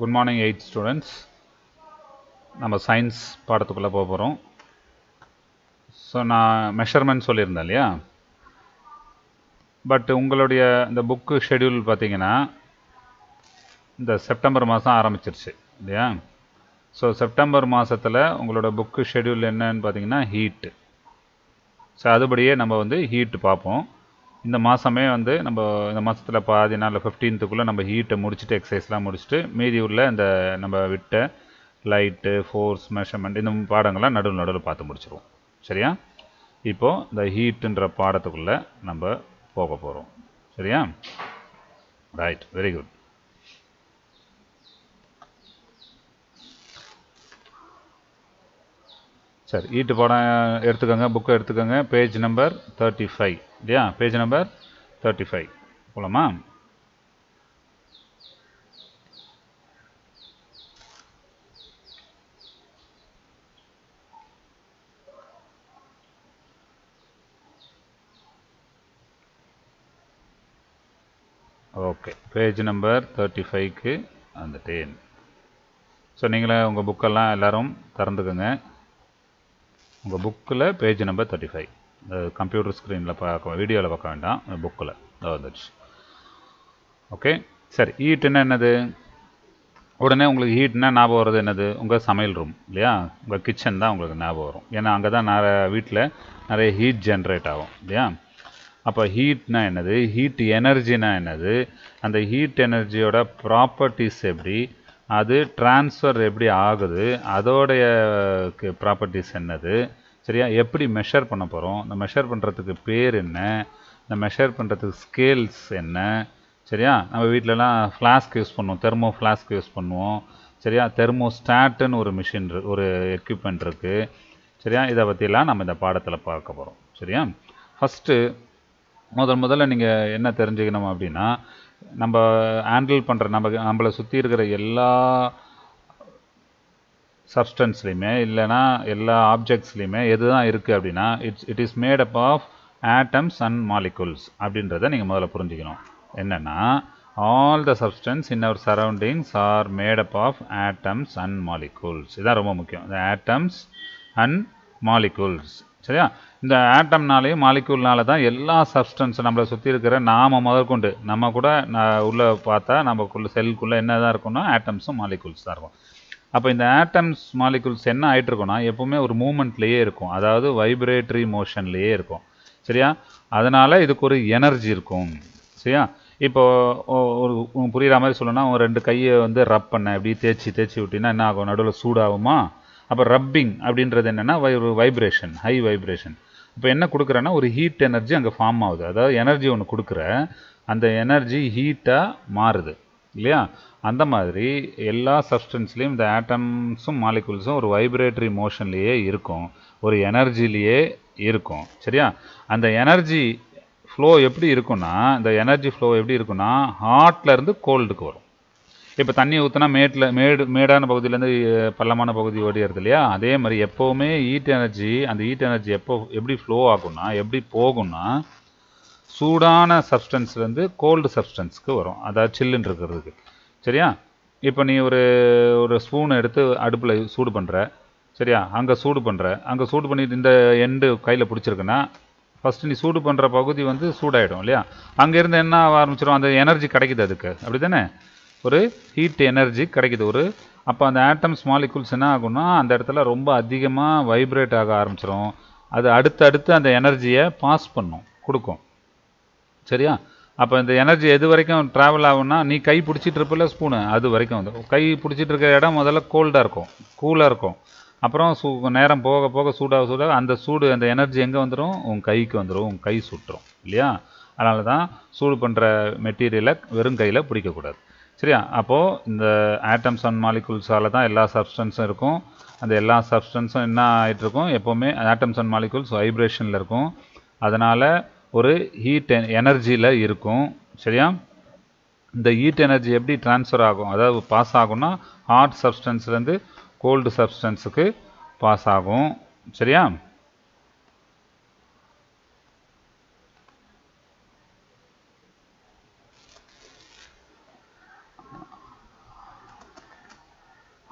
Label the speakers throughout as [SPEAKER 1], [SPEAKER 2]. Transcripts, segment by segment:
[SPEAKER 1] Good morning eight students நம்ம science பாடத்துக்குள்ளே போக போகிறோம் ஸோ நான் மெஷர்மெண்ட் சொல்லியிருந்தேன் இல்லையா பட் உங்களுடைய இந்த புக்கு ஷெடியூல் பார்த்தீங்கன்னா இந்த செப்டம்பர் மாதம் ஆரம்பிச்சிருச்சு இல்லையா ஸோ செப்டம்பர் மாதத்தில் உங்களோட புக்கு ஷெடியூல் என்னன்னு பார்த்தீங்கன்னா ஹீட்டு ஸோ அதுபடியே நம்ம வந்து ஹீட்டு பார்ப்போம் இந்த மாதமே வந்து நம்ம இந்த மாதத்தில் பாதி நாளில் ஃபிஃப்டீன்த்துக்குள்ளே நம்ம ஹீட்டை முடிச்சுட்டு எக்ஸசைஸ்லாம் முடிச்சுட்டு மீதி உள்ள இந்த நம்ம விட்ட லைட்டு ஃபோர்ஸ் மெஷர்மெண்ட் இந்த பாடங்கள்லாம் நடுவில் நடுவில் பார்த்து முடிச்சிருவோம் சரியா இப்போது இந்த ஹீட்டுன்ற பாடத்துக்குள்ளே நம்ம போக போகிறோம் சரியா ரைட் வெரி குட் சரி ஈட்டு பாடம் எடுத்துக்கோங்க புக்கை எடுத்துக்கோங்க பேஜ் நம்பர் தேர்ட்டி ஃபைவ் இல்லையா பேஜ் நம்பர் தேர்ட்டி ஃபைவ் போகலாமா ஓகே பேஜ் நம்பர் தேர்ட்டி ஃபைவ்க்கு அந்த டேன் ஸோ நீங்களே உங்கள் புக்கெல்லாம் எல்லோரும் திறந்துக்குங்க உங்கள் புக்கில் page number thirty five computer ஸ்க்ரீனில் பார்க்க வீடியோவில் பார்க்க வேண்டாம் புக்கில் வந்துடுச்சு ஓகே சரி ஹீட்டுன்னா என்னது உடனே உங்களுக்கு ஹீட்னா ஞாபகம் வர்றது என்னது உங்கள் சமையல் ரூம் இல்லையா உங்கள் கிச்சன் தான் உங்களுக்கு ஞாபகம் வரும் ஏன்னா அங்கே தான் நிறைய வீட்டில் நிறைய ஹீட் ஜென்ரேட் ஆகும் இல்லையா அப்போ ஹீட்னா என்னது ஹீட் எனர்ஜினா என்னது அந்த ஹீட் எனர்ஜியோட ப்ராப்பர்ட்டிஸ் எப்படி அது டிரான்ஸ்ஃபர் எப்படி ஆகுது அதோடைய ப்ராப்பர்ட்டிஸ் என்னது சரியா எப்படி மெஷர் பண்ண போகிறோம் இந்த மெஷர் பண்ணுறதுக்கு பேர் என்ன இந்த மெஷர் பண்ணுறதுக்கு ஸ்கேல்ஸ் என்ன சரியா நம்ம வீட்டிலலாம் ஃப்ளாஸ்க் யூஸ் பண்ணுவோம் தெர்மோ ஃப்ளாஸ்க் யூஸ் பண்ணுவோம் சரியா தெர்மோ ஸ்டாட்டுன்னு ஒரு மிஷின் ஒரு எக்யூப்மெண்ட் இருக்குது சரியா இதை பற்றிலாம் நம்ம இந்த பாடத்தில் பார்க்க போகிறோம் சரியா ஃபஸ்ட்டு முதல் முதல்ல நீங்கள் என்ன தெரிஞ்சுக்கணும் அப்படின்னா நம்ம ஹேண்டில் பண்ணுற நம்ம நம்மளை சுற்றி இருக்கிற எல்லா சப்ஸ்டன்ஸ்லையுமே இல்லைனா எல்லா ஆப்ஜெக்ட்ஸ்லையுமே எது தான் இருக்குது அப்படின்னா it's it is made up of atoms and molecules அப்படின்றத நீங்கள் முதல்ல புரிஞ்சுக்கணும் என்னென்னா all the substance in our surroundings are made up of atoms and molecules இதுதான் ரொம்ப முக்கியம் இந்த ஆட்டம்ஸ் அண்ட் மாலிகுல்ஸ் சரியா இந்த ஆட்டம்னாலேயும் மாலிக்யூல்னால தான் எல்லா சப்ஸ்டன்ஸ் நம்மளை சுற்றி இருக்கிற நாம முதற்கொண்டு நம்ம கூட உள்ளே பார்த்தா நமக்குள்ள செல்லுக்குள்ளே என்ன தான் இருக்கும்னா ஆட்டம்ஸும் மாலிகுல்ஸ் தான் இருக்கும் அப்போ இந்த ஆட்டம்ஸ் மாலிகுல்ஸ் என்ன ஆகிட்டுருக்கோன்னா எப்போவுமே ஒரு மூமெண்ட்லேயே இருக்கும் அதாவது வைப்ரேட்டரி மோஷன்லேயே இருக்கும் சரியா அதனால் இதுக்கு ஒரு எனர்ஜி இருக்கும் சரியா இப்போது ஒரு புரிகிற மாதிரி சொல்லணும்னா ஒரு ரெண்டு கையை வந்து ரப் பண்ண அப்படி தேய்ச்சி தேய்ச்சி விட்டினா என்ன ஆகும் நடுவில் சூடாகுமா அப்போ ரப்பிங் அப்படின்றது என்னென்னா வை வைப்ரேஷன் ஹை வைப்ரேஷன் இப்போ என்ன கொடுக்குறேன்னா ஒரு ஹீட் எனர்ஜி அங்கே ஃபார்ம் ஆகுது அதாவது எனர்ஜி ஒன்று கொடுக்குற அந்த எனர்ஜி ஹீட்டாக மாறுது இல்லையா அந்த மாதிரி எல்லா சப்ஸ்டன்ஸ்லேயும் இந்த ஆட்டம்ஸும் மாலிகுல்ஸும் ஒரு வைப்ரேட்டரி மோஷன்லேயே இருக்கும் ஒரு எனர்ஜிலேயே இருக்கும் சரியா அந்த எனர்ஜி ஃப்ளோ எப்படி இருக்குன்னா இந்த எனர்ஜி ஃப்ளோ எப்படி இருக்குன்னா ஹார்ட்லேருந்து கோல்டுக்கு வரும் இப்போ தண்ணி ஊற்றுனா மேட்டில் மேடு மேடான பகுதியிலேருந்து பள்ளமான பகுதி ஓடிடுறது இல்லையா அதே மாதிரி எப்போவுமே ஹீட் எனர்ஜி அந்த ஹீட் எனர்ஜி எப்போ எப்படி ஃப்ளோ ஆகும்னா எப்படி போகும்னா சூடான சப்ஸ்டன்ஸ்லேருந்து கோல்டு சப்ஸ்டன்ஸ்க்கு வரும் அதாவது சில்லுன்னு இருக்கிறதுக்கு சரியா இப்போ நீ ஒரு ஒரு ஸ்பூனை எடுத்து அடுப்பில் சூடு பண்ணுற சரியா அங்கே சூடு பண்ணுற அங்கே சூடு பண்ணிட்டு இந்த எண்டு கையில் பிடிச்சிருக்குன்னா ஃபஸ்ட்டு நீ சூடு பண்ணுற பகுதி வந்து சூடாயிடும் இல்லையா அங்கேருந்து என்ன ஆரம்பிச்சிடும் அந்த எனர்ஜி கிடைக்குது அதுக்கு அப்படி தானே ஒரு ஹீட் எனர்ஜி கிடைக்குது ஒரு அப்போ அந்த ஆட்டம்ஸ் மாலிகுல்ஸ் என்ன ஆகும்னா அந்த இடத்துல ரொம்ப அதிகமாக வைப்ரேட் ஆக ஆரம்பிச்சிடும் அது அடுத்தடுத்து அந்த எனர்ஜியை பாஸ் பண்ணும் கொடுக்கும் சரியா அப்போ இந்த எனர்ஜி எது வரைக்கும் ட்ராவல் ஆகும்னா நீ கை பிடிச்சிட்டு இருப்பில்ல ஸ்பூனு அது வரைக்கும் வந்து கை பிடிச்சிட்டு இருக்கிற இடம் முதல்ல கோல்டாக இருக்கும் கூலாக இருக்கும் அப்புறம் சூ நேரம் போக போக சூடாக சூடாக அந்த சூடு அந்த எனர்ஜி எங்கே வந்துடும் உன் கைக்கு வந்துடும் உன் கை சுட்டுரும் இல்லையா அதனால தான் சூடு பண்ணுற மெட்டீரியலை வெறும் கையில் பிடிக்கக்கூடாது சரியா அப்போது இந்த ஆட்டம்ஸ் அண்ட் மாலிகுல்ஸால் தான் எல்லா சப்ஸ்டன்ஸும் இருக்கும் அந்த எல்லா சப்ஸ்டன்ஸும் என்ன ஆகிட்டு இருக்கும் எப்போவுமே ஆட்டம்ஸ் அண்ட் மாலிகுல்ஸ் வைப்ரேஷனில் இருக்கும் அதனால் ஒரு ஹீட் எனர்ஜியில் இருக்கும் சரியா இந்த ஹீட் எனர்ஜி எப்படி டிரான்ஸ்ஃபர் ஆகும் அதாவது பாஸ் ஆகும்னா ஹாட் சப்ஸ்டன்ஸ்லேருந்து கோல்டு சப்ஸ்டன்ஸுக்கு பாஸ் ஆகும் சரியா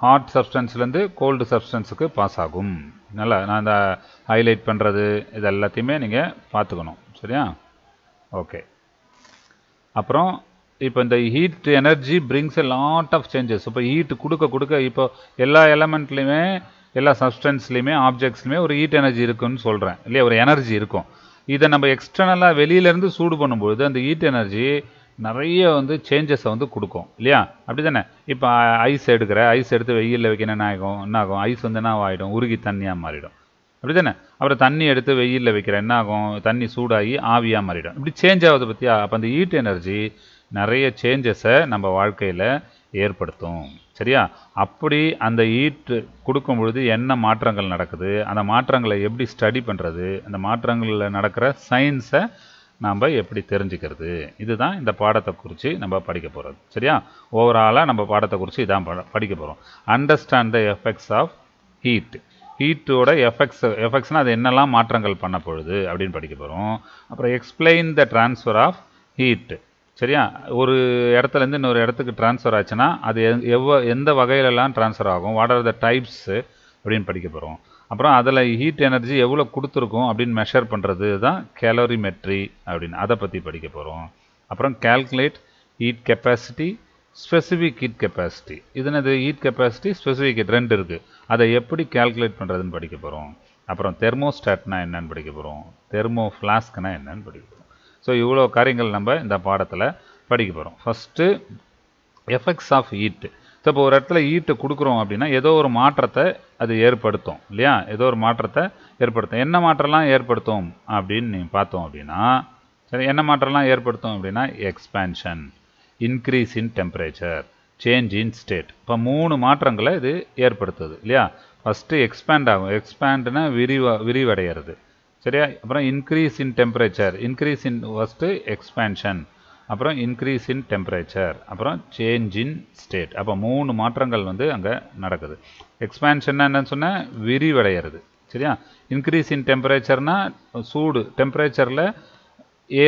[SPEAKER 1] ஹாட் சப்ஸ்டன்ஸ்லேருந்து கோல்டு சப்ஸ்டன்ஸுக்கு பாஸ் ஆகும் நல்லா நான் இந்த ஹைலைட் பண்ணுறது இது எல்லாத்தையுமே நீங்கள் பார்த்துக்கணும் சரியா ஓகே அப்புறம் இப்போ இந்த heat energy brings a lot of changes இப்போ ஹீட் கொடுக்க கொடுக்க இப்போ எல்லா எலமெண்ட்லேயுமே எல்லா சப்ஸ்டன்ஸ்லேயுமே ஆப்ஜெக்ட்ஸ்லையுமே ஒரு ஹீட் எனர்ஜி இருக்குன்னு சொல்கிறேன் இல்லையா ஒரு எனர்ஜி இருக்கும் இதை நம்ம எக்ஸ்டர்னலாக வெளியிலேருந்து சூடு பண்ணும்பொழுது அந்த ஹீட் எனர்ஜி நிறைய வந்து சேஞ்சஸை வந்து கொடுக்கும் இல்லையா அப்படி தானே இப்போ ஐஸ் எடுக்கிற ஐஸ் எடுத்து வெயிலில் வைக்க என்ன ஆகும் என்ன ஆகும் ஐஸ் வந்து என்ன ஆகிடும் உருகி தண்ணியாக மாறிடும் அப்படி தானே அப்புறம் தண்ணி எடுத்து வெயிலில் வைக்கிற என்ன ஆகும் தண்ணி சூடாகி ஆவியாக மாறிடும் இப்படி சேஞ்ச் ஆகுது பற்றியா அப்போ அந்த ஹீட் எனர்ஜி நிறைய சேஞ்சஸை நம்ம வாழ்க்கையில் ஏற்படுத்தும் சரியா அப்படி அந்த ஈட்டு கொடுக்கும் பொழுது என்ன மாற்றங்கள் நடக்குது அந்த மாற்றங்களை எப்படி ஸ்டடி பண்ணுறது அந்த மாற்றங்களில் நடக்கிற சயின்ஸை நாம் எப்படி தெரிஞ்சுக்கிறது இதுதான் இந்த பாடத்தை குறித்து நம்ம படிக்க போகிறது சரியா ஓவராலாக நம்ம பாடத்தை குறித்து இதான் படிக்க போகிறோம் understand the effects of heat ஹீட்டோட எஃபெக்ட்ஸ் எஃபெக்ட்ஸ்னால் அது என்னெல்லாம் மாற்றங்கள் பண்ண பொழுது அப்படின்னு படிக்க போகிறோம் அப்புறம் explain the transfer of heat சரியா ஒரு இடத்துலேருந்து இன்னொரு இடத்துக்கு ட்ரான்ஸ்ஃபர் ஆச்சுன்னா அது எவ்வ எந்த வகையிலலாம் ட்ரான்ஸ்ஃபர் ஆகும் வாட் ஆர் த டைப்ஸு அப்படின்னு படிக்க போகிறோம் அப்புறம் அதில் ஹீட் எனர்ஜி எவ்வளோ கொடுத்துருக்கோம் அப்படின்னு மெஷர் பண்ணுறது தான் கேலோரி மெட்ரி அப்படின்னு அதை பற்றி படிக்க போகிறோம் அப்புறம் calculate heat capacity specific heat capacity இதுனது ஹீட் கெப்பாசிட்டி ஸ்பெசிஃபிக் ஹீட் ரெண்டு இருக்குது அதை எப்படி கேல்குலேட் பண்ணுறதுன்னு படிக்க போகிறோம் அப்புறம் தெர்மோஸ்டாட்னா என்னென்னு படிக்க போகிறோம் தெர்மோ ஃப்ளாஸ்க்னா என்னென்னு படிக்க போகிறோம் ஸோ இவ்வளோ காரியங்கள் நம்ம இந்த பாடத்தில் படிக்க போகிறோம் ஃபஸ்ட்டு எஃபெக்ட்ஸ் ஆஃப் ஹீட்டு இப்போ ஒரு இடத்துல ஈட்டு கொடுக்குறோம் அப்படின்னா ஏதோ ஒரு மாற்றத்தை அது ஏற்படுத்தும் இல்லையா ஏதோ ஒரு மாற்றத்தை ஏற்படுத்தும் என்ன மாற்றம்லாம் ஏற்படுத்தும் அப்படின்னு பார்த்தோம் அப்படின்னா சரி என்ன மாற்றம்லாம் ஏற்படுத்தும் அப்படின்னா expansion increase in temperature change in state இப்போ மூணு மாற்றங்களை இது ஏற்படுத்துது இல்லையா ஃபஸ்ட்டு எக்ஸ்பேண்ட் ஆகும் எக்ஸ்பேண்ட்னா விரிவா விரிவடைகிறது சரியா அப்புறம் increase in temperature increase in first expansion அப்புறம் இன்க்ரீஸ் இன் டெம்பரேச்சர் அப்புறம் சேஞ்ச் இன் ஸ்டேட் அப்போ மூணு மாற்றங்கள் வந்து அங்கே நடக்குது எக்ஸ்பேன்ஷன்னா என்னன்னு சொன்னால் விரிவடைகிறது சரியா இன்க்ரீஸ் இன் டெம்பரேச்சர்னா சூடு டெம்பரேச்சரில்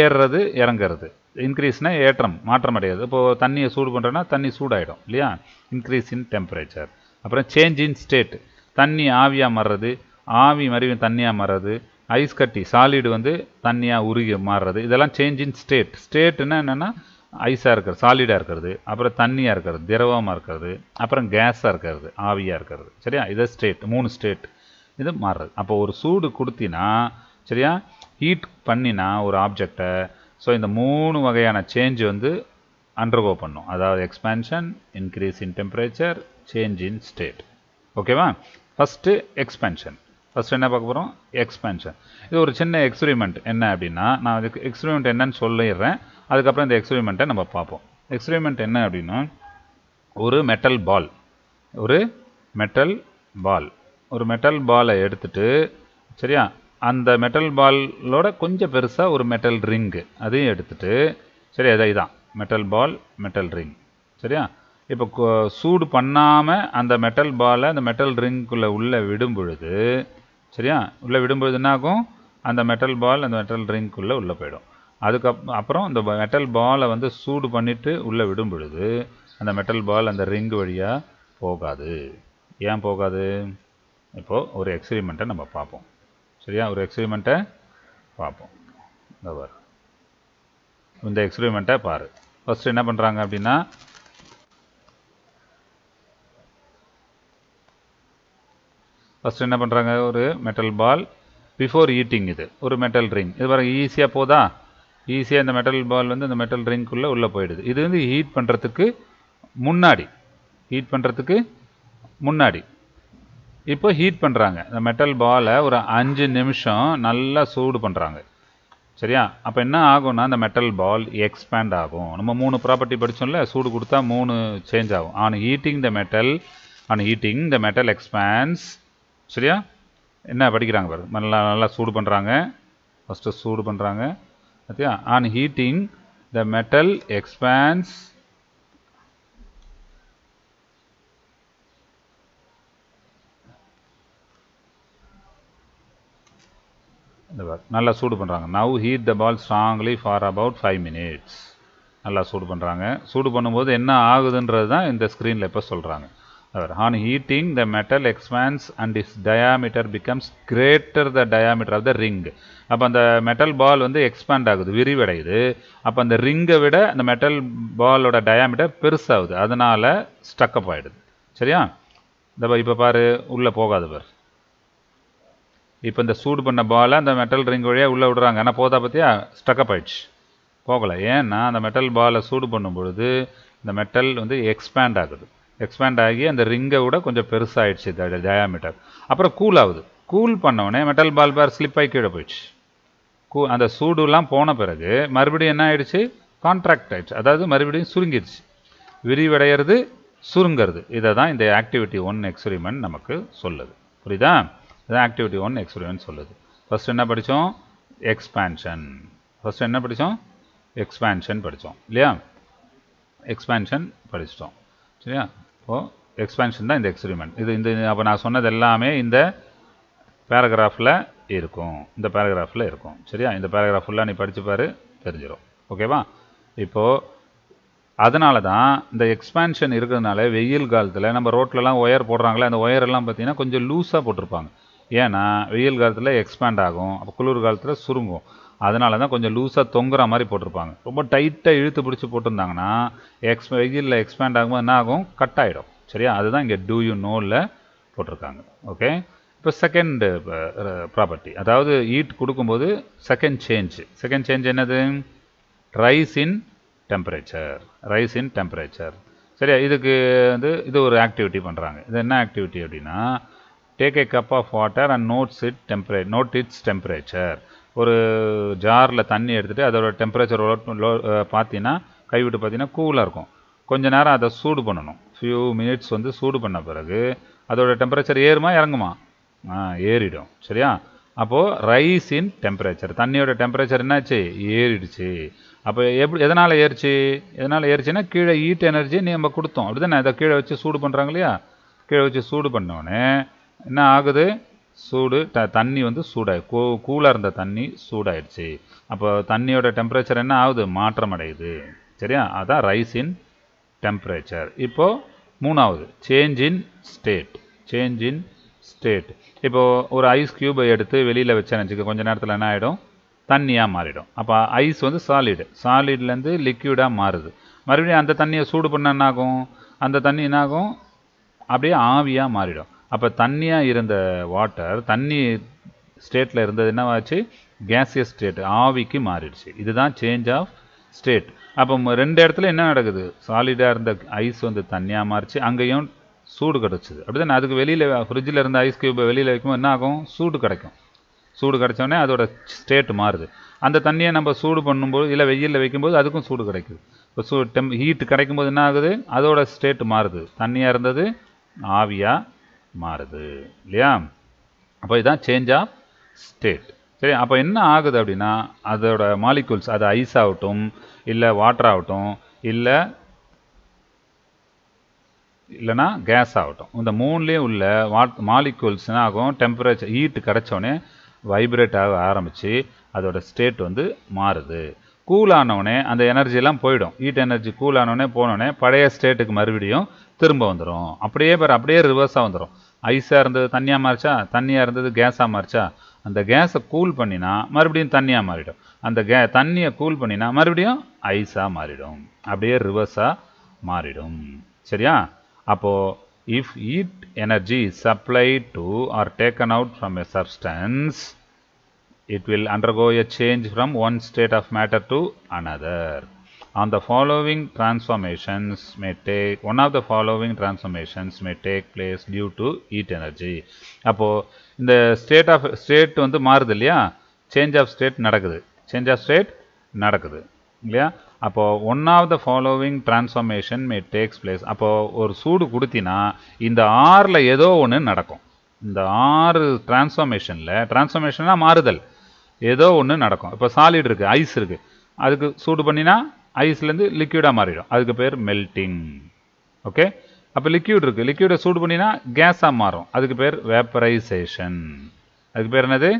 [SPEAKER 1] ஏறுறது இறங்குறது இன்க்ரீஸ்னால் ஏற்றம் மாற்றம் அடையாது இப்போது தண்ணியை சூடு பண்ணுறோன்னா தண்ணி சூடாயிடும் இல்லையா இன்க்ரீஸ் இன் டெம்பரேச்சர் அப்புறம் சேஞ்ச் இன் ஸ்டேட் தண்ணி ஆவியாக மாறுறது ஆவி மறுபடியும் தண்ணியாக மாறுறது ஐஸ் கட்டி சாலிடு வந்து தண்ணியாக உருகி மாறுறது இதெல்லாம் சேஞ்ச் இன் ஸ்டேட் ஸ்டேட்னா என்னென்னா ஐஸாக இருக்கிறது சாலிடாக இருக்கிறது அப்புறம் தண்ணியாக இருக்கிறது திரவமாக இருக்கிறது அப்புறம் கேஸாக இருக்கிறது ஆவியாக இருக்கிறது சரியா இதை ஸ்டேட் மூணு ஸ்டேட் இது மாறுறது அப்போ ஒரு சூடு கொடுத்தினா சரியா ஹீட் பண்ணினா ஒரு ஆப்ஜெக்டை ஸோ இந்த மூணு வகையான சேஞ்ச் வந்து அண்டர்கோ பண்ணும் அதாவது expansion increase in temperature change in state ஓகேவா ஃபஸ்ட்டு எக்ஸ்பேன்ஷன் ஃபஸ்ட்டு என்ன பார்க்க போகிறோம் எக்ஸ்பென்ஷன் இது ஒரு சின்ன எக்ஸ்பெரிமெண்ட் என்ன அப்படின்னா நான் அதுக்கு எக்ஸ்பெரிமெண்ட் என்னன்னு சொல்லிடுறேன் அதுக்கப்புறம் இந்த எக்ஸ்பெரிமெண்ட்டை நம்ம பார்ப்போம் எக்ஸ்பெரிமெண்ட் என்ன அப்படின்னா ஒரு மெட்டல் பால் ஒரு மெட்டல் பால் ஒரு மெட்டல் பாலை எடுத்துட்டு சரியா அந்த மெட்டல் பாலோட கொஞ்சம் பெருசாக ஒரு மெட்டல் ரிங்கு அதையும் எடுத்துட்டு சரி அதை இதான் மெட்டல் பால் மெட்டல் ரிங் சரியா இப்போ சூடு பண்ணாமல் அந்த மெட்டல் பாலை அந்த மெட்டல் ரிங்குக்குள்ளே உள்ளே விடும் பொழுது சரியா உள்ளே விடும்போது என்ன ஆகும் அந்த மெட்டல் பால் அந்த மெட்டல் ரிங்க்குள்ளே உள்ளே போயிடும் அதுக்கப் அப்புறம் அந்த மெட்டல் பாலை வந்து சூடு பண்ணிவிட்டு உள்ளே விடும் பொழுது அந்த மெட்டல் பால் அந்த ரிங் வழியாக போகாது ஏன் போகாது இப்போது ஒரு எக்ஸ்பிரிமெண்ட்டை நம்ம பார்ப்போம் சரியா ஒரு எக்ஸ்பிரிமெண்ட்டை பார்ப்போம் இந்த இந்த எக்ஸ்பிரிமெண்ட்டை பாரு ஃபஸ்ட்டு என்ன பண்ணுறாங்க அப்படின்னா ஃபஸ்ட்டு என்ன பண்ணுறாங்க ஒரு மெட்டல் பால் பிஃபோர் ஈட்டிங் இது ஒரு மெட்டல் ரிங் இது பாருங்க ஈஸியாக போதா ஈஸியாக இந்த மெட்டல் பால் வந்து இந்த மெட்டல் ரிங்குள்ளே உள்ளே போயிடுது இது வந்து ஹீட் பண்ணுறதுக்கு முன்னாடி ஹீட் பண்ணுறதுக்கு முன்னாடி இப்போ ஹீட் பண்ணுறாங்க இந்த மெட்டல் பாலை ஒரு அஞ்சு நிமிஷம் நல்லா சூடு பண்ணுறாங்க சரியா அப்போ என்ன ஆகும்னா அந்த மெட்டல் பால் எக்ஸ்பேண்ட் ஆகும் நம்ம மூணு ப்ராப்பர்ட்டி படித்தோம்ல சூடு கொடுத்தா மூணு சேஞ்ச் ஆகும் on heating the metal on heating the metal expands சரியா என்ன படிக்கிறாங்க பாரு நல்லா நல்லா சூடு பண்ணுறாங்க ஃபஸ்ட்டு சூடு பண்ணுறாங்க okay on heating the metal expands நல்லா சூடு பண்ணுறாங்க now heat the ball strongly for about five minutes நல்லா சூடு பண்ணுறாங்க சூடு பண்ணும்போது என்ன ஆகுதுன்றது தான் இந்த ஸ்க்ரீனில் இப்போ சொல்கிறாங்க அவர் on heating the metal expands and is diameter becomes greater the diameter of the ring அப்போ அந்த மெட்டல் பால் வந்து எக்ஸ்பேண்ட் ஆகுது விரிவடையுது அப்போ அந்த ரிங்கை விட அந்த மெட்டல் பாலோட டயாமீட்டர் பெருசாகுது அதனால் ஸ்டக்கப் ஆகிடுது சரியா இந்த இப்போ பாரு உள்ளே போகாது பார் இப்போ இந்த சூடு பண்ண பாலை அந்த மெட்டல் ரிங் வழியாக உள்ளே விடுறாங்க ஆனால் போதா பற்றியா ஸ்டக்கப் ஆகிடுச்சு போகலை ஏன்னா அந்த மெட்டல் பாலை சூடு பண்ணும் பொழுது இந்த மெட்டல் வந்து எக்ஸ்பேண்ட் ஆகுது எக்ஸ்பேண்ட் ஆகி அந்த ரிங்கை விட கொஞ்சம் பெருசாகிடுச்சு டயாமீட்டர் அப்புறம் கூல் ஆகுது கூல் பண்ணவுடனே மெட்டல் பால் பேர் ஸ்லிப் ஆகி கீழே போயிடுச்சு கூ அந்த சூடுலாம் போன பிறகு மறுபடியும் என்ன ஆகிடுச்சு கான்ட்ராக்ட் ஆகிடுச்சு அதாவது மறுபடியும் சுருங்கிடுச்சு விரிவடைகிறது சுருங்கிறது இதை தான் இந்த ஆக்டிவிட்டி ஒன் எக்ஸ்பெரிமெண்ட் நமக்கு சொல்லுது புரியுதா இதுதான் ஆக்டிவிட்டி ஒன் எக்ஸ்பெரிமெண்ட் சொல்லுது ஃபஸ்ட் என்ன படித்தோம் எக்ஸ்பேன்ஷன் ஃபஸ்ட் என்ன படித்தோம் எக்ஸ்பேன்ஷன் படித்தோம் இல்லையா எக்ஸ்பேன்ஷன் படிச்சிட்டோம் சரியா இப்போது எக்ஸ்பேன்ஷன் தான் இந்த எக்ஸ்பிரிமெண்ட் இது இந்த அப்போ நான் சொன்னது எல்லாமே இந்த பேராகிராஃபில் இருக்கும் இந்த பேராகிராஃபில் இருக்கும் சரியா இந்த பேராகிராஃப் ஃபுல்லாக நீ படிச்சுப்பார் தெரிஞ்சிடும் ஓகேவா இப்போது அதனால தான் இந்த எக்ஸ்பேன்ஷன் இருக்கிறதுனால வெயில் காலத்தில் நம்ம ரோட்லலாம் ஒயர் போடுறாங்களே அந்த ஒயரெல்லாம் பார்த்திங்கன்னா கொஞ்சம் லூஸாக போட்டிருப்பாங்க ஏன்னா வெயில் காலத்தில் எக்ஸ்பேண்ட் ஆகும் அப்போ குளிர் காலத்தில் சுருங்கும் அதனால தான் கொஞ்சம் லூஸாக தொங்குற மாதிரி போட்டிருப்பாங்க ரொம்ப டைட்டாக இழுத்து பிடிச்சி போட்டிருந்தாங்கன்னா எக்ஸ் வெயிலில் எக்ஸ்பேண்ட் ஆகும்போது என்ன ஆகும் கட் ஆகிடும் சரியா அதுதான் இங்கே டூ யூ நோவில் போட்டிருக்காங்க ஓகே இப்போ செகண்டு ப்ராப்பர்ட்டி அதாவது ஈட் கொடுக்கும்போது செகண்ட் சேஞ்சு செகண்ட் சேஞ்ச் என்னது rise in temperature rise in temperature சரியா இதுக்கு வந்து இது ஒரு ஆக்டிவிட்டி பண்ணுறாங்க இது என்ன ஆக்டிவிட்டி அப்படின்னா take a cup of water and notes it டெம்பரே நோட் இட்ஸ் டெம்பரேச்சர் ஒரு ஜாரில் தண்ணி எடுத்துகிட்டு அதோட டெம்பரேச்சர் லோ பார்த்தீங்கன்னா கைவிட்டு பார்த்தீங்கன்னா கூலாக இருக்கும் கொஞ்ச நேரம் அதை சூடு பண்ணணும் ஃபியூ மினிட்ஸ் வந்து சூடு பண்ண பிறகு அதோட டெம்பரேச்சர் ஏறுமா இறங்குமா ஆ ஏறிடும் சரியா அப்போது ரைஸ் இன் டெம்பரேச்சர் தண்ணியோட டெம்பரேச்சர் என்னாச்சு ஏறிடுச்சு அப்போ எப்படி எதனால் ஏறிச்சு எதனால் ஏறிச்சுன்னா கீழே ஹீட் எனர்ஜி நம்ம கொடுத்தோம் அப்படி தானே இதை கீழே வச்சு சூடு பண்ணுறாங்க இல்லையா கீழே வச்சு சூடு பண்ணோடனே என்ன ஆகுது சூடு த தண்ணி வந்து சூடாகி கூ கூலாக இருந்த தண்ணி சூடாயிடுச்சு அப்போ தண்ணியோட டெம்பரேச்சர் என்ன ஆகுது மாற்றம் அடையுது சரியா அதான் ரைஸ் இன் டெம்பரேச்சர் இப்போது மூணாவது change in state change in state இப்போது ஒரு ஐஸ் க்யூபை எடுத்து வெளியில் வச்சேன்னு வச்சுக்க கொஞ்சம் நேரத்தில் என்ன ஆகிடும் தண்ணியாக மாறிடும் அப்போ ஐஸ் வந்து சாலிடு சாலிட்லேருந்து லிக்யூடாக மாறுது மறுபடியும் அந்த தண்ணியை சூடு பண்ண என்னாகும் அந்த தண்ணி என்னாகும் அப்படியே ஆவியாக மாறிடும் அப்போ தண்ணியாக இருந்த வாட்டர் தண்ணி ஸ்டேட்டில் இருந்தது என்னவாச்சு கேசியஸ் ஸ்டேட் ஆவிக்கு மாறிடுச்சு இதுதான் சேஞ்ச் ஆஃப் ஸ்டேட் அப்போ ரெண்டு இடத்துல என்ன நடக்குது சாலிடாக இருந்த ஐஸ் வந்து தண்ணியாக மாறிச்சு அங்கேயும் சூடு கிடச்சிது அப்படிதான் அதுக்கு வெளியில் ஃப்ரிட்ஜில் இருந்த ஐஸ் கியூப் வெளியில் வைக்கும்போது என்ன ஆகும் சூடு கிடைக்கும் சூடு கிடைச்சோடனே அதோட ஸ்டேட் மாறுது அந்த தண்ணியை நம்ம சூடு பண்ணும்போது இல்லை வெயிலில் வைக்கும்போது அதுக்கும் சூடு கிடைக்குது இப்போ சூ டெம் ஹீட் கிடைக்கும்போது என்ன ஆகுது அதோட ஸ்டேட் மாறுது தண்ணியாக இருந்தது ஆவியாக மாறுது இல்லையா அப்போ இதுதான் சேஞ்ச் ஆஃப் ஸ்டேட் சரி அப்போ என்ன ஆகுது அப்படின்னா அதோட மாலிகூல்ஸ் அது ஐஸ் ஆகட்டும் இல்லை வாட்டர் ஆகட்டும் இல்லை இல்லைனா கேஸ் ஆகட்டும் இந்த மூணுலேயும் உள்ள வாட் மாலிகூல்ஸ் ஆகும் டெம்பரேச்சர் ஹீட் கிடச்சோடனே வைப்ரேட் ஆக ஆரம்பித்து அதோட ஸ்டேட் வந்து மாறுது கூல் ஆனவுடனே அந்த எனர்ஜிலாம் போயிடும் ஹீட் எனர்ஜி கூல் ஆனவுடனே போனோடனே பழைய ஸ்டேட்டுக்கு மறுபடியும் திரும்ப வந்துடும் அப்படியே பாரு அப்படியே ரிவர்ஸாக வந்துடும் ஐஸாக இருந்தது தண்ணியாக மாறிச்சா தண்ணியாக இருந்தது கேஸாக மாறிச்சா அந்த கேஸை கூல் பண்ணினா மறுபடியும் தண்ணியாக மாறிடும் அந்த கே தண்ணியை கூல் பண்ணினா மறுபடியும் ஐஸாக மாறிடும் அப்படியே ரிவர்ஸாக மாறிடும் சரியா அப்போது if heat energy supply to or taken out from a substance it will undergo a change from one state of matter to another. On the following transformations may take one of the following transformations may take place due to heat energy. அப்போ இந்த state of state வந்து மாறுது இல்லையா change of state நடக்குது change of state நடக்குது இல்லையா அப்போ one of the following transformation may takes place அப்போ ஒரு சூடு கொடுத்தினா இந்த ஆறில் ஏதோ ஒன்று நடக்கும் இந்த ஆறு டிரான்ஸ்ஃபர்மேஷனில் டிரான்ஸ்ஃபர்மேஷனாக மாறுதல் ஏதோ ஒன்று நடக்கும் இப்போ சாலிட் இருக்குது ஐஸ் இருக்குது அதுக்கு சூடு பண்ணினா ஐஸ்லேருந்து லிக்யூடாக மாறிடும் அதுக்கு பேர் மெல்டிங் ஓகே அப்போ லிக்யூட் இருக்குது லிக்யூடை சூடு பண்ணினா கேஸாக மாறும் அதுக்கு பேர் வேப்பரைசேஷன் அதுக்கு பேர் என்னது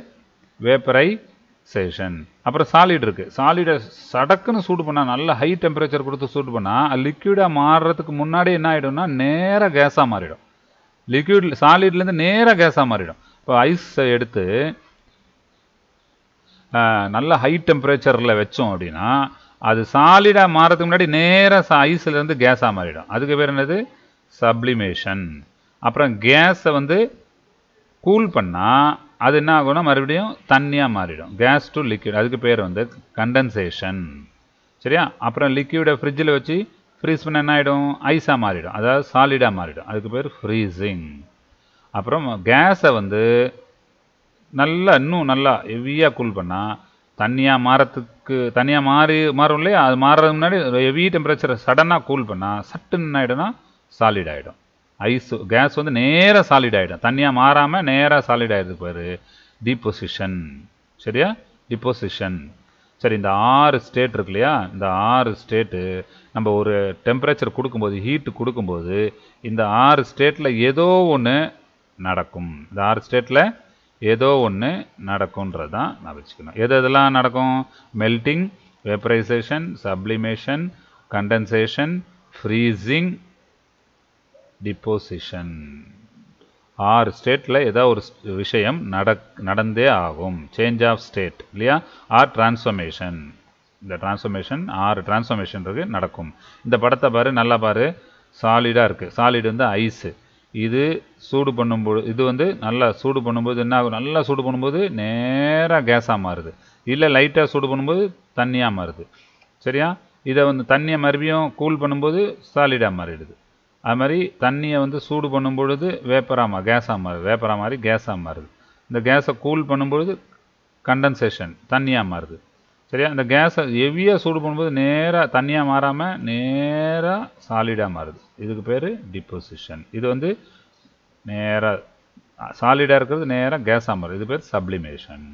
[SPEAKER 1] வேப்பரைசேஷன் அப்புறம் சாலிட் இருக்குது சாலிடை சடக்குன்னு சூடு பண்ணால் நல்ல ஹை டெம்பரேச்சர் கொடுத்து சூடு பண்ணால் லிக்யூடாக மாறுறதுக்கு முன்னாடி என்ன ஆகிடும்னா நேராக கேஸாக மாறிடும் லிக்யூட் சாலிட்லேருந்து நேராக கேஸாக மாறிடும் இப்போ ஐஸ் எடுத்து நல்ல ஹை டெம்பரேச்சரில் வச்சோம் அப்படின்னா அது சாலிடாக மாறதுக்கு முன்னாடி நேராக ஐஸ்லேருந்து கேஸாக மாறிடும் அதுக்கு பேர் என்னது சப்ளிமேஷன் அப்புறம் கேஸை வந்து கூல் பண்ணால் அது என்ன ஆகும்னா மறுபடியும் தண்ணியாக மாறிடும் கேஸ் டு லிக்யூட் அதுக்கு பேர் வந்து கண்டன்சேஷன் சரியா அப்புறம் லிக்யூடை ஃப்ரிட்ஜில் வச்சு ஃப்ரீஸ் பண்ண என்ன ஆகிடும் ஐஸாக மாறிடும் அதாவது சாலிடாக மாறிடும் அதுக்கு பேர் ஃப்ரீசிங் அப்புறம் கேஸை வந்து நல்லா இன்னும் நல்லா ஹெவியாக கூல் பண்ணால் தண்ணியாக மாறத்துக்கு தனியாக மாறி மாறும் இல்லையா அது மாறுறது முன்னாடி ஹெவி டெம்பரேச்சரை சடனாக கூல் பண்ணால் சட்டுன்னு ஆகிடும்னா சாலிட் ஆகிடும் ஐஸு கேஸ் வந்து நேராக சாலிட் ஆகிடும் தண்ணியாக மாறாமல் நேராக சாலிட் ஆகிடுது பேர் டிபொசிஷன் சரியா டிபொசிஷன் சரி இந்த ஆறு ஸ்டேட் இருக்கு இல்லையா இந்த ஆறு ஸ்டேட்டு நம்ம ஒரு டெம்பரேச்சர் கொடுக்கும்போது ஹீட்டு கொடுக்கும்போது இந்த ஆறு ஸ்டேட்டில் ஏதோ ஒன்று நடக்கும் இந்த ஆறு ஸ்டேட்டில் ஏதோ ஒன்று நடக்கும்ன்றதான் நான் வச்சுக்கணும் எது எதெல்லாம் நடக்கும் melting vaporization sublimation condensation freezing deposition ஆறு ஸ்டேட்டில் ஏதோ ஒரு விஷயம் நடக் நடந்தே ஆகும் சேஞ்ச் ஆஃப் ஸ்டேட் இல்லையா ஆர் டிரான்ஸ்ஃபர்மேஷன் இந்த டிரான்ஸ்ஃபர்மேஷன் ஆறு டிரான்ஸ்ஃபர்மேஷன் இருக்குது நடக்கும் இந்த படத்தை பாரு நல்லா பாரு சாலிடாக இருக்குது சாலிடு வந்து ஐஸு இது சூடு பண்ணும்போது இது வந்து நல்லா சூடு பண்ணும்போது என்ன ஆகும் நல்லா சூடு பண்ணும்போது நேராக கேஸாக மாறுது இல்லை லைட்டாக சூடு பண்ணும்போது தண்ணியாக மாறுது சரியா இதை வந்து தண்ணியை மறுபடியும் கூல் பண்ணும்போது சாலிடாக மாறிடுது அது மாதிரி தண்ணியை வந்து சூடு பண்ணும்பொழுது வேப்பராக கேஸாக மாறுது வேப்பராக மாதிரி கேஸாக மாறுது இந்த கேஸை கூல் பண்ணும்பொழுது கண்டன்சேஷன் தண்ணியாக மாறுது சரியா இந்த கேஸை ஹெவியாக சூடு பண்ணும்போது நேராக தண்ணியாக மாறாமல் நேராக சாலிடாக மாறுது இதுக்கு பேர் டிப்போசிஷன் இது வந்து நேராக சாலிடாக இருக்கிறது நேராக கேஸாக மாறுது இது பேர் சப்ளிமேஷன்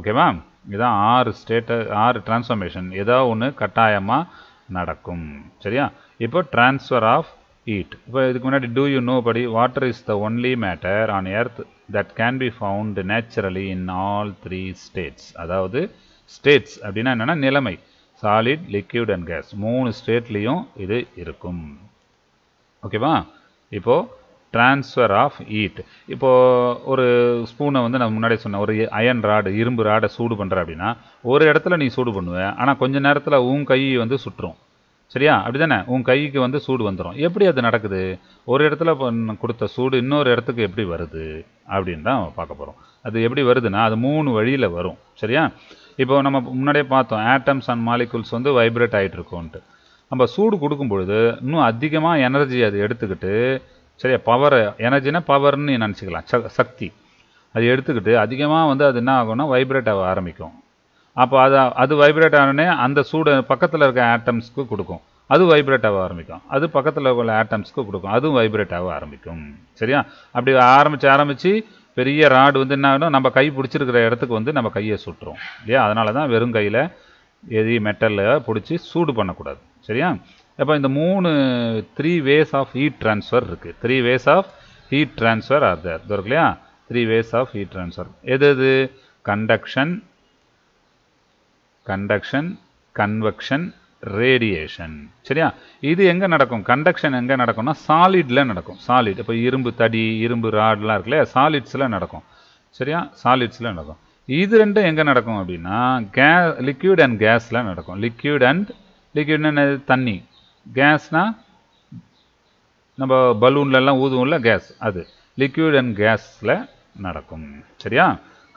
[SPEAKER 1] ஓகேவா இதுதான் ஆறு ஸ்டேட்ட ஆறு டிரான்ஸ்ஃபர்மேஷன் ஏதோ ஒன்று கட்டாயமாக நடக்கும் சரியா இப்போ ட்ரான்ஸ்ஃபர் ஆஃப் ஹீட் இப்போ இதுக்கு முன்னாடி டூ யூ நோ படி water is the only matter on earth that can be found naturally in all three states அதாவது ஸ்டேட்ஸ் அப்படின்னா என்னென்னா நிலைமை சாலிட் லிக்யூட் அண்ட் கேஸ் மூணு ஸ்டேட்லேயும் இது இருக்கும் ஓகேவா இப்போது ட்ரான்ஸ்ஃபர் ஆஃப் ஈட் இப்போது ஒரு ஸ்பூனை வந்து நான் முன்னாடி சொன்னேன் ஒரு அயன் ராடு இரும்பு ராடை சூடு பண்ணுற அப்படின்னா ஒரு இடத்துல நீ சூடு பண்ணுவேன் ஆனால் கொஞ்சம் நேரத்தில் உன் கை வந்து சுற்றும் சரியா அப்படி தானே உன் கைக்கு வந்து சூடு வந்துடும் எப்படி அது நடக்குது ஒரு இடத்துல கொடுத்த சூடு இன்னொரு இடத்துக்கு எப்படி வருது அப்படின்னு தான் பார்க்க போகிறோம் அது எப்படி வருதுன்னா அது மூணு வழியில் வரும் சரியா இப்போ நம்ம முன்னாடியே பார்த்தோம் ஆட்டம்ஸ் அண்ட் மாலிகுல்ஸ் வந்து வைப்ரேட் ஆகிட்டு இருக்கோன்ட்டு நம்ம சூடு கொடுக்கும் பொழுது இன்னும் அதிகமாக எனர்ஜி அது எடுத்துக்கிட்டு சரியா பவர் எனர்ஜினா பவர்னு நினச்சிக்கலாம் சக்தி அது எடுத்துக்கிட்டு அதிகமாக வந்து அது என்ன ஆகும்னா வைப்ரேட் ஆக ஆரம்பிக்கும் அப்போ அது அது வைப்ரேட் ஆனோடனே அந்த சூடு பக்கத்தில் இருக்க ஆட்டம்ஸ்க்கு கொடுக்கும் அது வைப்ரேட் ஆக ஆரம்பிக்கும் அது பக்கத்தில் உள்ள ஆட்டம்ஸ்க்கு கொடுக்கும் அதுவும் வைப்ரேட் ஆக ஆரம்பிக்கும் சரியா அப்படி ஆரம்பித்து ஆரம்பித்து பெரிய ராடு வந்து என்ன நம்ம கை பிடிச்சிருக்கிற இடத்துக்கு வந்து நம்ம கையை சுட்டுறோம் இல்லையா அதனால தான் வெறும் கையில் எதி மெட்டலில் பிடிச்சி சூடு பண்ணக்கூடாது சரியா அப்போ இந்த மூணு three ways of heat transfer இருக்குது three ways of heat transfer are there இருக்கு இல்லையா three ways of heat transfer எது எது கண்டக்ஷன் கண்டக்ஷன் கன்வெக்ஷன் ரேடியேஷன் சரியா இது எங்கே நடக்கும் கண்டக்ஷன் எங்கே நடக்கும்னா சாலிடில் நடக்கும் சாலிட் இப்போ இரும்பு தடி இரும்பு ராட்லாம் இருக்குல்ல சாலிட்ஸில் நடக்கும் சரியா சாலிட்ஸில் நடக்கும் இது ரெண்டும் எங்கே நடக்கும் அப்படின்னா கே லிக்யூட் அண்ட் கேஸில் நடக்கும் லிக்யூட் அண்ட் லிக்யூட்னா தண்ணி கேஸ்னால் நம்ம பலூன்லலாம் ஊதுவோம்ல கேஸ் அது லிக்யூட் அண்ட் கேஸில் நடக்கும் சரியா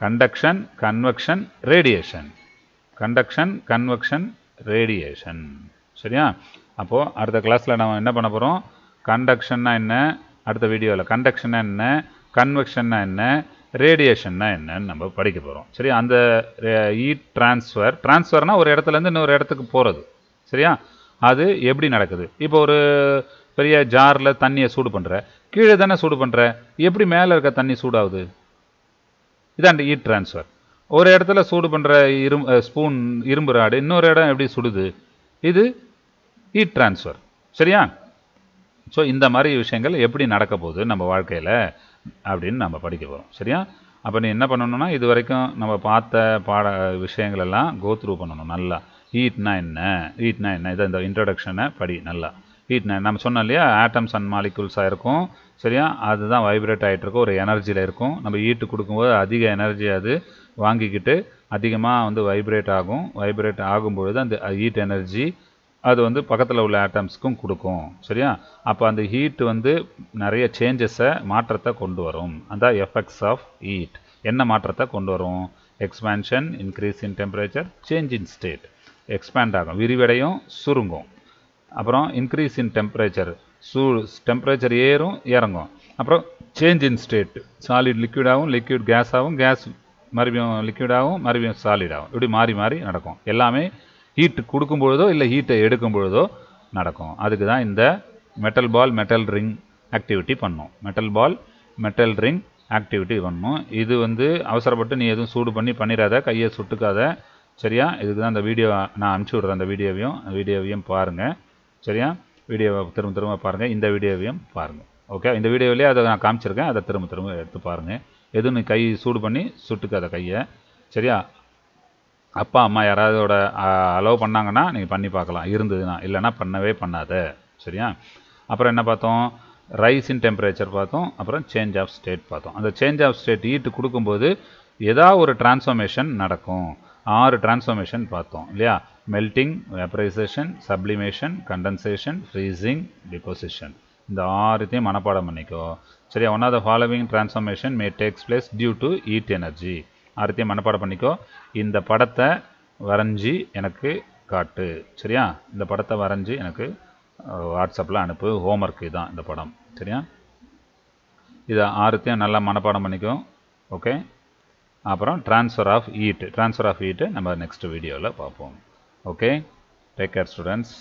[SPEAKER 1] conduction convection radiation conduction convection radiation சரியா அப்போது அடுத்த கிளாஸில் நம்ம என்ன பண்ண போகிறோம் கண்டக்ஷன்னா என்ன அடுத்த வீடியோவில் கண்டக்ஷன்னா என்ன கன்வெக்ஷன்னா என்ன ரேடியேஷன்னா என்னன்னு நம்ம படிக்க போகிறோம் சரி அந்த இ ட்ரான்ஸ்ஃபர் டிரான்ஸ்ஃபர்னால் ஒரு இடத்துலேருந்து இன்னொரு இடத்துக்கு போகிறது சரியா அது எப்படி நடக்குது இப்போ ஒரு பெரிய ஜாரில் தண்ணியை சூடு பண்ணுற கீழே தானே சூடு பண்ணுற எப்படி மேலே இருக்க தண்ணி சூடாகுது இதான் இ ட்ரான்ஸ்ஃபர் e ஒரு இடத்துல சூடு பண்ணுற இரும் ஸ்பூன் இரும்பு ராடு இன்னொரு இடம் எப்படி சுடுது இது ஹீட் ட்ரான்ஸ்ஃபர் சரியா ஸோ இந்த மாதிரி விஷயங்கள் எப்படி நடக்க போகுது நம்ம வாழ்க்கையில் அப்படின்னு நம்ம படிக்க போகிறோம் சரியா அப்போ நீ என்ன பண்ணணும்னா இது வரைக்கும் நம்ம பார்த்த பாட விஷயங்கள் எல்லாம் கோத்ரூ பண்ணணும் நல்லா ஹீட்னா என்ன ஹீட்னா என்ன இதை இந்த இன்ட்ரடக்ஷனை படி நல்லா ஹீட்னா நம்ம சொன்னோம் இல்லையா ஆட்டம்ஸ் அண்ட் மாலிகுல்ஸாக இருக்கும் சரியா அதுதான் வைப்ரேட் ஆகிட்டு இருக்கும் ஒரு எனர்ஜியில் இருக்கும் நம்ம ஹீட்டு கொடுக்கும்போது அதிக எனர்ஜி அது வாங்கிக்கிட்டு அதிகமாக வந்து வைப்ரேட் ஆகும் வைப்ரேட் ஆகும்பொழுது அந்த ஹீட் எனர்ஜி அது வந்து பக்கத்தில் உள்ள ஆட்டம்ஸ்க்கும் கொடுக்கும் சரியா அப்போ அந்த ஹீட் வந்து நிறைய சேஞ்சஸை மாற்றத்தை கொண்டு வரும் அந்த எஃபெக்ட்ஸ் ஆஃப் ஹீட் என்ன மாற்றத்தை கொண்டு வரும் expansion increase in temperature change in state expand ஆகும் விரிவடையும் சுருங்கும் அப்புறம் இன்க்ரீஸ் இன் டெம்பரேச்சர் சூ டெம்பரேச்சர் ஏறும் இறங்கும் அப்புறம் சேஞ்ச் இன் ஸ்டேட் சாலிட் லிக்விடாகவும் லிக்விட் கேஸாகவும் கேஸ் மறுபடியும் லிக்விடாகவும் மறுபடியும் சாலிடாகும் இப்படி மாறி மாறி நடக்கும் எல்லாமே ஹீட் கொடுக்கும் பொழுதோ இல்லை ஹீட்டை எடுக்கும் பொழுதோ நடக்கும் அதுக்கு தான் இந்த metal ball metal ring activity பண்ணும் metal ball metal ring activity பண்ணும் இது வந்து அவசரப்பட்டு நீ எதுவும் சூடு பண்ணி பண்ணிடாத கையை சுட்டுக்காத சரியா இதுக்கு தான் அந்த வீடியோ நான் அனுப்பிச்சி விட்றேன் அந்த வீடியோவையும் வீடியோவையும் பாருங்கள் சரியா வீடியோவை திரும்ப திரும்ப பாருங்கள் இந்த வீடியோவையும் பாருங்கள் ஓகே இந்த வீடியோவிலே அதை நான் காமிச்சிருக்கேன் அதை திரும்ப திரும்ப எடுத்து பாருங்கள் எதுன்னு கை சூடு பண்ணி சுட்டுக்காத கையை சரியா அப்பா அம்மா யாராவதோட அலோவ் பண்ணாங்கன்னா நீங்கள் பண்ணி பார்க்கலாம் இருந்ததுன்னா இல்லைனா பண்ணவே பண்ணாத சரியா அப்புறம் என்ன பார்த்தோம் ரைஸ் இன் டெம்பரேச்சர் பார்த்தோம் அப்புறம் சேஞ்ச் ஆஃப் ஸ்டேட் பார்த்தோம் அந்த சேஞ்ச் ஆஃப் ஸ்டேட் ஈட்டு கொடுக்கும்போது ஏதாவது ஒரு டிரான்ஸ்ஃபர்மேஷன் நடக்கும் ஆறு டிரான்ஸ்ஃபர்மேஷன் பார்த்தோம் இல்லையா melting vaporization sublimation condensation freezing deposition இந்த ஆறுத்தையும் மனப்பாடம் பண்ணிக்கோ சரியா one of the following transformation may takes place due to heat energy ஆர்த்தியம் மனப்பாடம் பண்ணிக்கோ இந்த படத்தை வரைஞ்சி எனக்கு காட்டு சரியா இந்த படத்தை வரஞ்சி எனக்கு வாட்ஸ்அப்பில் அனுப்பு homework தான் இந்த படம் சரியா இதை ஆறுத்தையும் நல்லா மனப்பாடம் பண்ணிக்கும் ஓகே அப்புறம் transfer of heat transfer of heat நம்ம next வீடியோவில் பார்ப்போம் ஓகே டேக் கேர் ஸ்டூடெண்ட்ஸ்